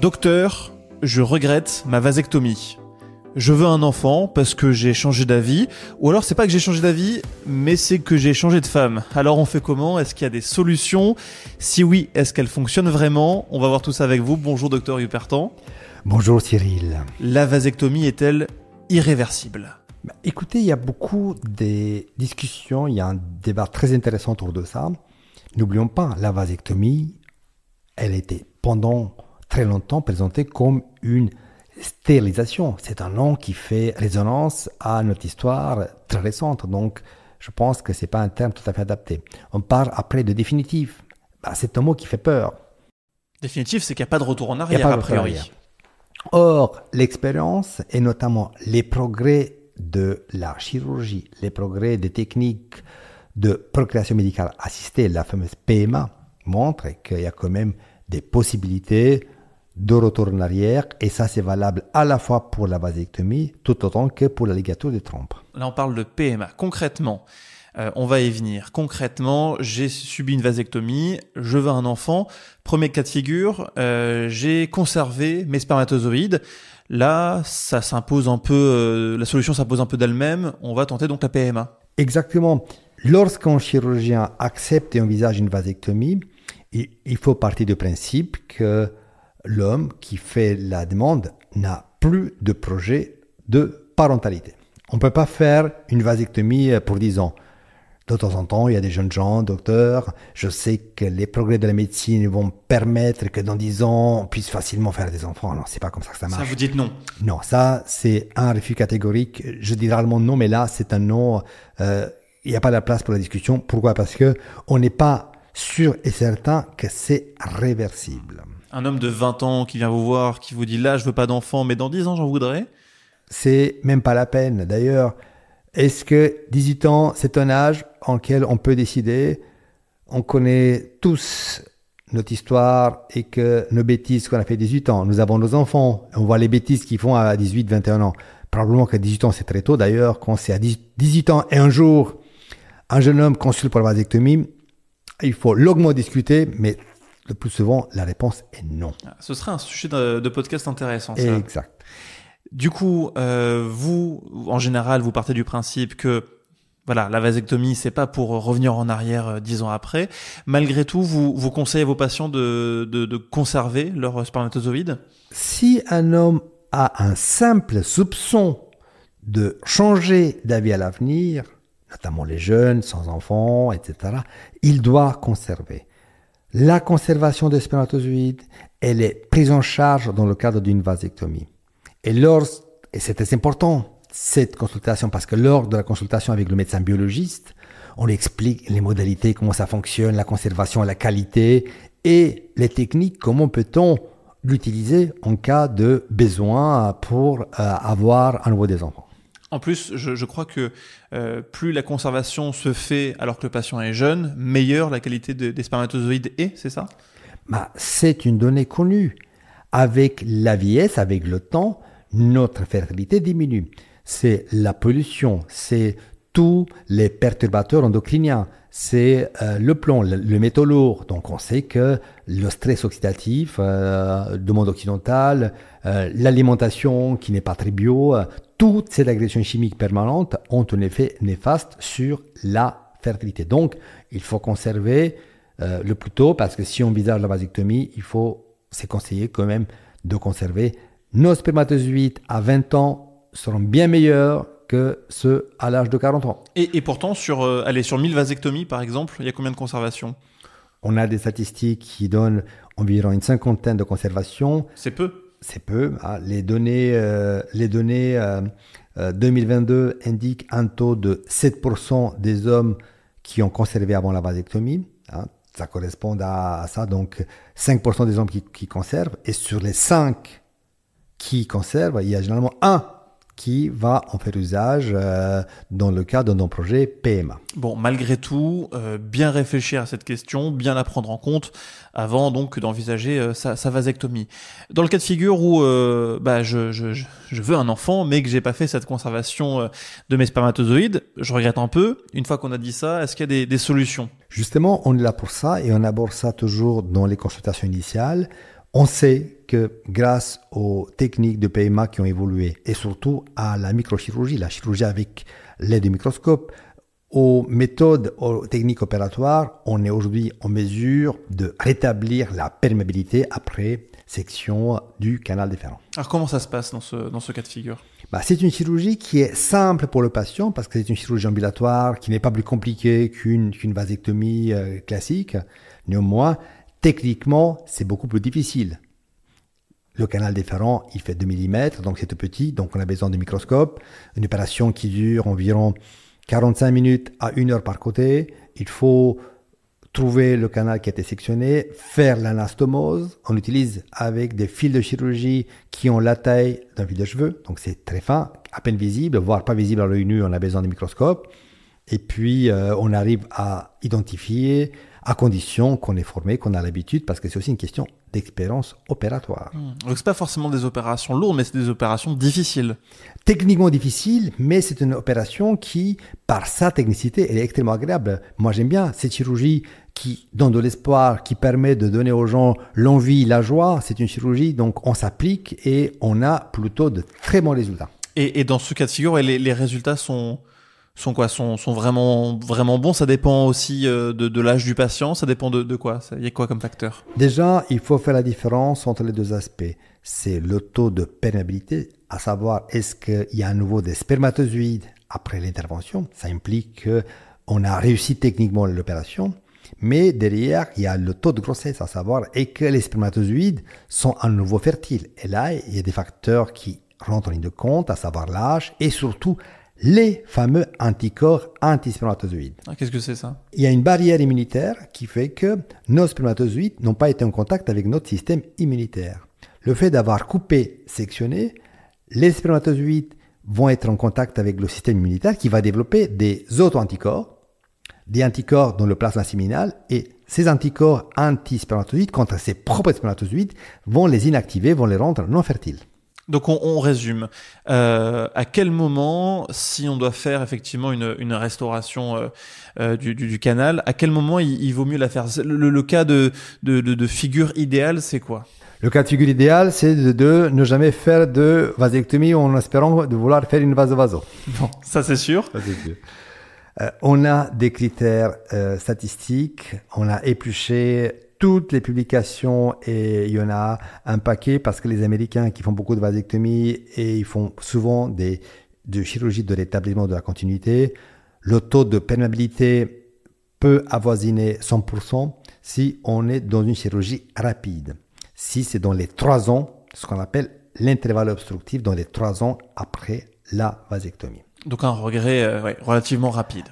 Docteur, je regrette ma vasectomie. Je veux un enfant parce que j'ai changé d'avis. Ou alors c'est pas que j'ai changé d'avis, mais c'est que j'ai changé de femme. Alors on fait comment Est-ce qu'il y a des solutions Si oui, est-ce qu'elles fonctionnent vraiment On va voir tout ça avec vous. Bonjour docteur Hubertan. Bonjour Cyril. La vasectomie est-elle irréversible bah, Écoutez, il y a beaucoup de discussions, il y a un débat très intéressant autour de ça. N'oublions pas, la vasectomie, elle était pendant très longtemps présenté comme une stérilisation. C'est un nom qui fait résonance à notre histoire très récente, donc je pense que ce n'est pas un terme tout à fait adapté. On parle après de définitif. Bah, c'est un mot qui fait peur. Définitif, c'est qu'il n'y a pas de retour en arrière, a, priori. Or, l'expérience et notamment les progrès de la chirurgie, les progrès des techniques de procréation médicale assistée, la fameuse PMA, montrent qu'il y a quand même des possibilités de retour en arrière, et ça c'est valable à la fois pour la vasectomie, tout autant que pour la ligature des trompes. Là on parle de PMA. Concrètement, euh, on va y venir. Concrètement, j'ai subi une vasectomie, je veux un enfant. Premier cas de figure, euh, j'ai conservé mes spermatozoïdes. Là, ça s'impose un peu, euh, la solution s'impose un peu d'elle-même. On va tenter donc la PMA. Exactement. Lorsqu'un chirurgien accepte et envisage une vasectomie, il faut partir du principe que l'homme qui fait la demande n'a plus de projet de parentalité. On ne peut pas faire une vasectomie pour 10 ans. De temps en temps, il y a des jeunes gens, docteurs. Je sais que les progrès de la médecine vont permettre que dans 10 ans, on puisse facilement faire des enfants. Non, c'est pas comme ça que ça marche. Ça, vous dites non. Non, ça, c'est un refus catégorique. Je dis rarement non, mais là, c'est un non. Euh, il n'y a pas de place pour la discussion. Pourquoi Parce que on n'est pas sûr et certain que c'est réversible un homme de 20 ans qui vient vous voir, qui vous dit là, je veux pas d'enfants mais dans 10 ans, j'en voudrais C'est même pas la peine. D'ailleurs, est-ce que 18 ans, c'est un âge en lequel on peut décider On connaît tous notre histoire et que nos bêtises qu'on a fait 18 ans. Nous avons nos enfants. On voit les bêtises qu'ils font à 18, 21 ans. Probablement qu'à 18 ans, c'est très tôt. D'ailleurs, quand c'est à 18 ans et un jour, un jeune homme consulte pour la vasectomie, il faut longuement discuter, mais le plus souvent, la réponse est non. Ah, ce serait un sujet de, podcast intéressant. Exact. Du coup, euh, vous, en général, vous partez du principe que voilà, la vasectomie, c'est pas pour revenir en arrière euh, dix ans après. Malgré tout, vous, vous conseillez à vos patients de, de conserver leur spermatozoïde Si un homme a un simple soupçon de changer d'avis à l'avenir, notamment les jeunes, sans enfants, etc., il doit conserver. La conservation des spermatozoïdes, elle est prise en charge dans le cadre d'une vasectomie. Et lors, et c'était important, cette consultation, parce que lors de la consultation avec le médecin biologiste, on lui explique les modalités, comment ça fonctionne, la conservation, la qualité et les techniques, comment peut-on l'utiliser en cas de besoin pour euh, avoir à nouveau des enfants. En plus, je, crois que euh, plus la conservation se fait alors que le patient est jeune, meilleure la qualité des spermatozoïdes est, c'est ça bah, C'est une donnée connue. Avec la vieillesse, avec le temps, notre fertilité diminue. C'est la pollution, c'est tous les perturbateurs endocriniens, c'est euh, le plomb, le, métaux lourd. Donc on sait que le stress oxydatif euh, du monde occidental, l'alimentation qui n'est pas très bio, toutes ces agressions chimiques permanentes ont un effet néfaste sur la fertilité. Donc, il faut conserver euh, le plus tôt parce que si on envisage la vasectomie, il faut, c'est conseiller quand même de conserver. Nos spermatozoïdes à 20 ans seront bien meilleurs que ceux à l'âge de 40 ans. Et, et pourtant, sur, euh, allez, sur 1000 vasectomies, par exemple, il y a combien de conservation On a des statistiques qui donnent environ une cinquantaine de conservations. C'est peu c'est peu. Hein. Les données, euh, les données 2022 euh, euh, indiquent un taux de 7% des hommes qui ont conservé avant la vasectomie. Hein. Ça correspond à, ça. Donc 5% des hommes qui, conservent. Et sur les 5 qui conservent, il y a généralement un qui va en faire usage euh, dans le cadre d'un projet PMA. Bon, malgré tout, euh, bien réfléchir à cette question, bien la prendre en compte avant donc d'envisager euh, sa, vasectomie. Dans le cas de figure où bah, je, veux un enfant mais que j'ai pas fait cette conservation de mes spermatozoïdes, je regrette un peu. Une fois qu'on a dit ça, est-ce qu'il y a des, des solutions Justement, on est là pour ça et on aborde ça toujours dans les consultations initiales. On sait grâce aux techniques de PMA qui ont évolué et surtout à la microchirurgie, la chirurgie avec l'aide du microscope, aux méthodes, aux techniques opératoires, on est aujourd'hui en mesure de rétablir la perméabilité après section du canal déférent. Alors comment ça se passe dans ce, cas de figure bah, C'est une chirurgie qui est simple pour le patient parce que c'est une chirurgie ambulatoire qui n'est pas plus compliquée qu'une vasectomie euh, classique. Néanmoins, techniquement, c'est beaucoup plus difficile le canal déférent, il fait 2 mm, donc c'est tout petit, donc on a besoin de microscope. Une opération qui dure environ 45 minutes à 1 heure par côté. Il faut trouver le canal qui a été sectionné, faire l'anastomose. On l'utilise avec des fils de chirurgie qui ont la taille d'un fil de cheveux, donc c'est très fin, à peine visible, voire pas visible à l'œil nu, on a besoin de microscope. Et puis, euh, on arrive à identifier, à condition qu'on est formé, qu'on a l'habitude, parce que c'est aussi une question d'expérience opératoire. Hmm. Donc, ce pas forcément des opérations lourdes, mais c'est des opérations difficiles. Techniquement difficiles, mais c'est une opération qui, par sa technicité, elle est extrêmement agréable. Moi, j'aime bien cette chirurgie qui donne de l'espoir, qui permet de donner aux gens l'envie, la joie. C'est une chirurgie, donc on s'applique et on a plutôt de très bons résultats. Et, dans ce cas de figure, les résultats sont sont quoi sont, vraiment vraiment bons Ça dépend aussi euh, de, l'âge du patient. Ça dépend de, quoi Il y a quoi comme facteur Déjà, il faut faire la différence entre les deux aspects. C'est le taux de pénibilité, à savoir est-ce qu'il y a à nouveau des spermatozoïdes après l'intervention. Ça implique qu'on a réussi techniquement l'opération. Mais derrière, il y a le taux de grossesse, à savoir, est-ce que les spermatozoïdes sont à nouveau fertiles. Et là, il y a des facteurs qui rentrent en ligne de compte, à savoir l'âge et surtout les fameux anticorps anti-spermatozoïdes. Ah, qu'est-ce que c'est ça Il y a une barrière immunitaire qui fait que nos spermatozoïdes n'ont pas été en contact avec notre système immunitaire. Le fait d'avoir coupé, sectionné, les spermatozoïdes vont être en contact avec le système immunitaire qui va développer des auto-anticorps, des anticorps dans le plasma séminal et ces anticorps anti-spermatozoïdes contre ces propres spermatozoïdes vont les inactiver, vont les rendre non fertiles. Donc on, résume. Euh, à quel moment, si on doit faire effectivement une, restauration euh, euh, du, canal, à quel moment il, vaut mieux la faire le, cas de, de, de, figure idéale, c'est quoi le cas de figure idéal, c'est de, ne jamais faire de vasectomie en espérant de vouloir faire une vasovaso. vaso Bon, ça c'est sûr. on a des critères statistiques, on a épluché toutes les publications et il y en a un paquet parce que les Américains qui font beaucoup de vasectomie et ils font souvent des chirurgies chirurgie de rétablissement de la continuité, le taux de perméabilité peut avoisiner 100% si on est dans une chirurgie rapide. Si c'est dans les trois ans, ce qu'on appelle l'intervalle obstructif dans les trois ans après la vasectomie. Donc un regret euh, relativement rapide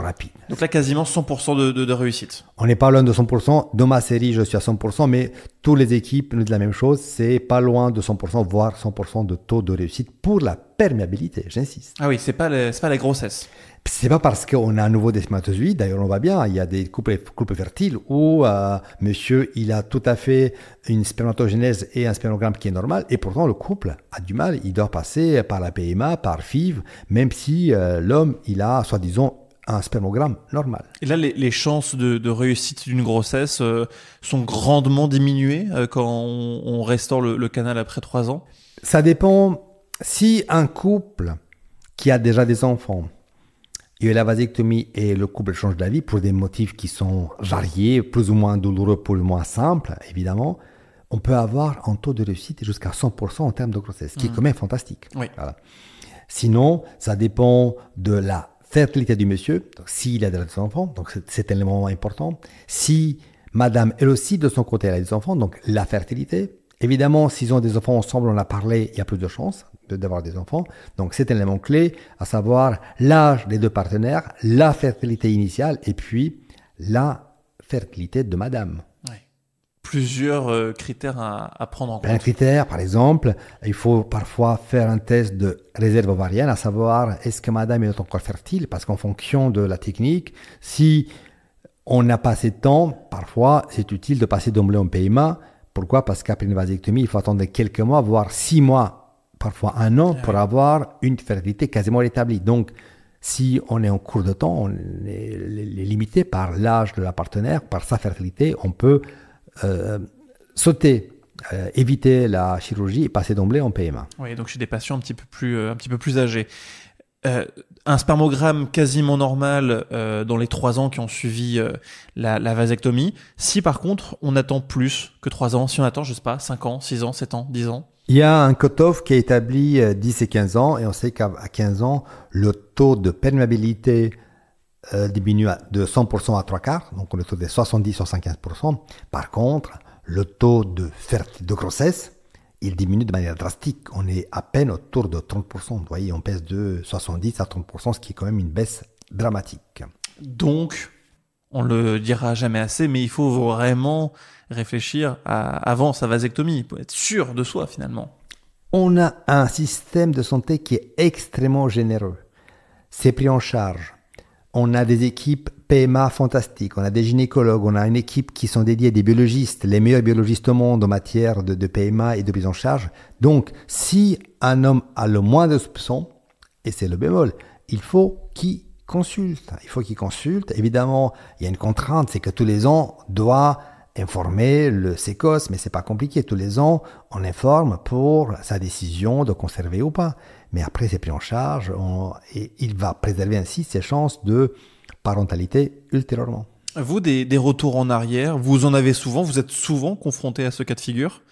rapide. Donc là, quasiment 100% de, réussite. On n'est pas loin de 100%. Dans ma série, je suis à 100%, mais toutes les équipes nous disent la même chose. C'est pas loin de 100%, voire 100% de taux de réussite pour la perméabilité, j'insiste. Ah oui, c'est pas, pas la grossesse. C'est pas parce qu'on a un nouveau des spermatozoïdes, d'ailleurs on va bien, il y a des couples, couples fertiles où euh, monsieur, il a tout à fait une spermatogénèse et un spermogramme qui est normal, et pourtant le couple a du mal, il doit passer par la PMA, par FIV, même si euh, l'homme, il a soi-disant un spermogramme normal. Et là, les, chances de, réussite d'une grossesse euh, sont grandement diminuées euh, quand on, restaure le, canal après trois ans Ça dépend. Si un couple qui a déjà des enfants, il y a la vasectomie et le couple change d'avis pour des motifs qui sont variés, plus ou moins douloureux, pour le moins simples, évidemment, on peut avoir un taux de réussite jusqu'à 100% en termes de grossesse, ce qui est mmh. quand même fantastique. Sinon, ça dépend de la Fertilité du monsieur, s'il a des enfants, donc c'est un élément important. Si madame, elle aussi, de son côté, elle a des enfants, donc la fertilité. Évidemment, s'ils ont des enfants ensemble, on a parlé, il y a plus de chances d'avoir des enfants. Donc c'est un élément clé, à savoir l'âge des deux partenaires, la fertilité initiale et puis la fertilité de madame plusieurs euh, critères à, prendre en compte. Un critère, par exemple, il faut parfois faire un test de réserve ovarienne, à savoir est-ce que madame est encore fertile, parce qu'en fonction de la technique, si on n'a pas assez de temps, parfois c'est utile de passer d'emblée en PMA. Pourquoi Parce qu'après une vasectomie, il faut attendre quelques mois, voire six mois, parfois un an, pour avoir une fertilité quasiment rétablie. Donc, si on est en cours de temps, on est limité par l'âge de la partenaire, par sa fertilité, on peut euh, sauter euh, éviter la chirurgie et passer d'emblée en PMA. Oui, donc chez des patients un petit peu plus, euh, un petit peu plus âgés. un spermogramme quasiment normal dans les 3 ans qui ont suivi la, vasectomie. Si par contre on attend plus que 3 ans, si on attend, je sais pas, 5 ans, 6 ans, 7 ans, 10 ans. Il y a un cutoff qui est établi 10 et 15 ans et on sait qu'à 15 ans, le taux de perméabilité euh, diminue de 100% à 3 quarts, donc le taux de 70 75%. Par contre, le taux de, de grossesse, il diminue de manière drastique. On est à peine autour de 30%. Vous voyez, on pèse de 70 à 30%, ce qui est quand même une baisse dramatique. Donc, on le dira jamais assez, mais il faut vraiment réfléchir avant sa vasectomie, pour être sûr de soi finalement. On a un système de santé qui est extrêmement généreux. C'est pris en charge on a des équipes PMA fantastiques, on a des gynécologues, on a une équipe qui sont dédiées des biologistes, les meilleurs biologistes au monde en matière de, PMA et de prise en charge. Donc, si un homme a le moins de soupçons, et c'est le bémol, il faut qu'il consulte. Il faut qu'il consulte. Évidemment, il y a une contrainte, c'est que tous les ans, on doit informer le Secos, mais c'est pas compliqué. Tous les ans, on informe pour sa décision de conserver ou pas mais après c'est pris en charge et il va préserver ainsi ses chances de parentalité ultérieurement. Vous, des, retours en arrière, vous en avez souvent, vous êtes souvent confronté à ce cas de figure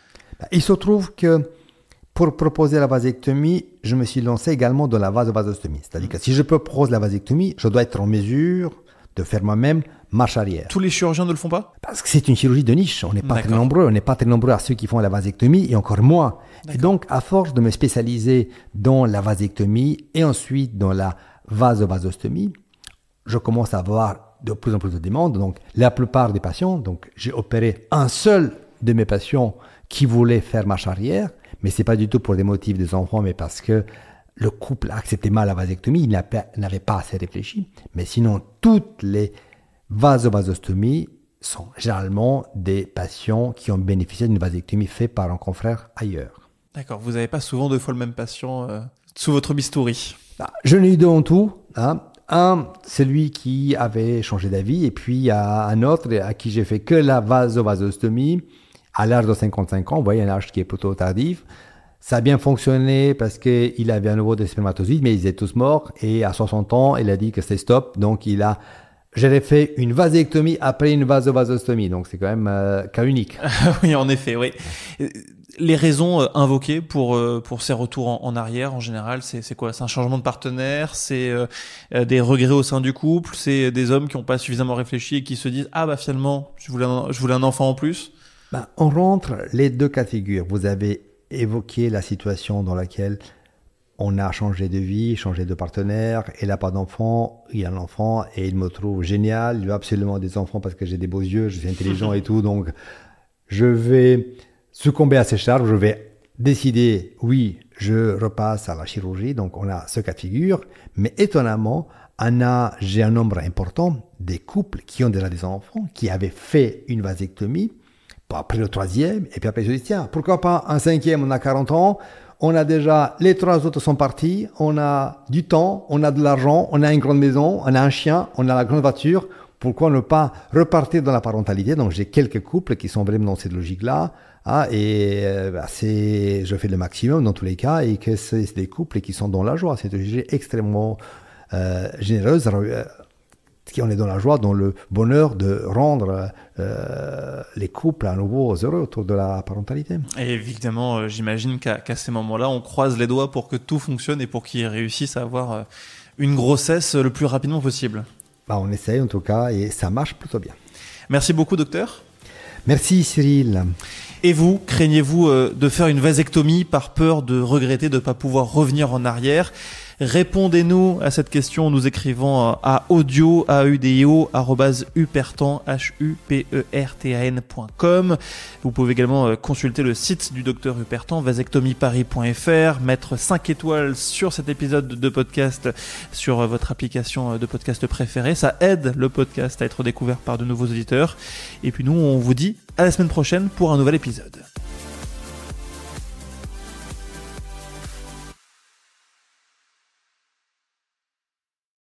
ben, Il se trouve que pour proposer la vasectomie, je me suis lancé également dans la vasovasostomie. C'est-à-dire que si je propose la vasectomie, je dois être en mesure de faire moi-même marche arrière. Tous les chirurgiens ne le font pas Parce que c'est une chirurgie de niche. On n'est pas très nombreux. On n'est pas très nombreux à ceux qui font la vasectomie et encore moins. Et donc, à force de me spécialiser dans la vasectomie et ensuite dans la vasovasostomie, je commence à avoir de plus en plus de demandes. Donc, la plupart des patients, donc j'ai opéré un seul de mes patients qui voulait faire marche arrière, mais c'est pas du tout pour des motifs des enfants, mais parce que le couple acceptait mal la vasectomie, il n'avait pas assez réfléchi. Mais sinon, toutes les vasovasostomies sont généralement des patients qui ont bénéficié d'une vasectomie faite par un confrère ailleurs. D'accord, vous n'avez pas souvent deux fois le même patient euh, sous votre bistouri bah, Je n'ai eu deux en tout. Hein. Un, celui qui avait changé d'avis, et puis il y a un autre à qui j'ai fait que la vasovasostomie à l'âge de 55 ans. Vous voyez, un âge qui est plutôt tardif. Ça a bien fonctionné parce qu'il avait à nouveau des spermatozoïdes, mais ils étaient tous morts. Et à 60 ans, il a dit que c'est stop. Donc, il a j'avais fait une vasectomie après une vasovasostomie, donc c'est quand même euh, cas unique. oui, en effet, oui. Les raisons euh, invoquées pour euh, pour ces retours en, arrière, en général, c'est quoi C'est un changement de partenaire, c'est euh, des regrets au sein du couple, c'est des hommes qui n'ont pas suffisamment réfléchi et qui se disent ah bah finalement je voulais un, je voulais un enfant en plus. Bah, on rentre les deux cas de figure. Vous avez évoquer la situation dans laquelle on a changé de vie, changé de partenaire, il n'a pas d'enfant, il a un enfant et il me trouve génial, il veut absolument des enfants parce que j'ai des beaux yeux, je suis intelligent et tout, donc je vais succomber à ses charges, je vais décider, oui, je repasse à la chirurgie, donc on a ce cas de figure, mais étonnamment, Anna, j'ai un nombre important des couples qui ont déjà des enfants, qui avaient fait une vasectomie après le troisième, et puis après je dis, tiens, pourquoi pas un cinquième, on a 40 ans, on a déjà, les trois autres sont partis, on a du temps, on a de l'argent, on a une grande maison, on a un chien, on a la grande voiture, pourquoi ne pas repartir dans la parentalité Donc j'ai quelques couples qui sont vraiment dans cette logique-là, hein, et euh, bah, c'est, je fais le maximum dans tous les cas, et que c'est des couples qui sont dans la joie, c'est une logique extrêmement euh, généreuse, euh, on est dans la joie, dans le bonheur de rendre euh, les couples à nouveau heureux autour de la parentalité. Et évidemment, euh, j'imagine qu'à ces moments-là, on croise les doigts pour que tout fonctionne et pour qu'ils réussissent à avoir euh, une grossesse le plus rapidement possible. Bah, on essaye en tout cas et ça marche plutôt bien. Merci beaucoup, docteur. Merci, Cyril. Et vous, craignez-vous de faire une vasectomie par peur de regretter de ne pas pouvoir revenir en arrière Répondez-nous à cette question en nous écrivant à audio, à hupertan, e Vous pouvez également euh, consulter le site du docteur Hupertan, vasectomieparis.fr, mettre 5 étoiles sur cet épisode de podcast sur euh, votre application euh, de podcast préférée. Ça aide le podcast à être découvert par de nouveaux auditeurs. Et puis nous, on vous dit à la semaine prochaine pour un nouvel épisode.